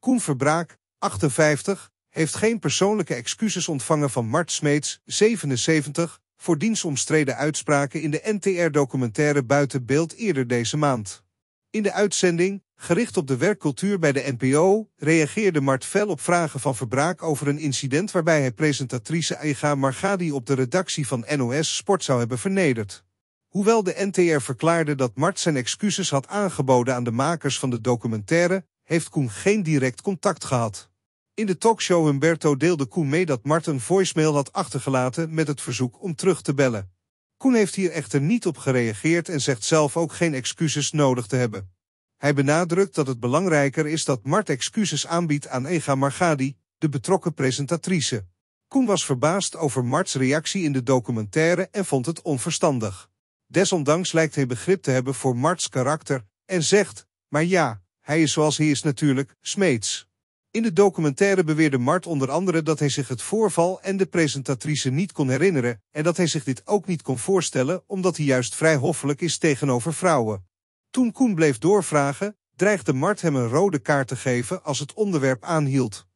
Koen Verbraak, 58, heeft geen persoonlijke excuses ontvangen van Mart Smeets, 77, voor diens omstreden uitspraken in de NTR-documentaire Buiten Beeld eerder deze maand. In de uitzending, gericht op de werkcultuur bij de NPO, reageerde Mart fel op vragen van Verbraak over een incident waarbij hij presentatrice Aiga Margadi op de redactie van NOS Sport zou hebben vernederd. Hoewel de NTR verklaarde dat Mart zijn excuses had aangeboden aan de makers van de documentaire, heeft Koen geen direct contact gehad. In de talkshow Humberto deelde Koen mee dat Mart een voicemail had achtergelaten met het verzoek om terug te bellen. Koen heeft hier echter niet op gereageerd en zegt zelf ook geen excuses nodig te hebben. Hij benadrukt dat het belangrijker is dat Mart excuses aanbiedt aan Ega Margadi, de betrokken presentatrice. Koen was verbaasd over Marts reactie in de documentaire en vond het onverstandig. Desondanks lijkt hij begrip te hebben voor Marts karakter en zegt, maar ja, hij is zoals hij is natuurlijk, smeets. In de documentaire beweerde Mart onder andere dat hij zich het voorval en de presentatrice niet kon herinneren en dat hij zich dit ook niet kon voorstellen omdat hij juist vrij hoffelijk is tegenover vrouwen. Toen Koen bleef doorvragen, dreigde Mart hem een rode kaart te geven als het onderwerp aanhield.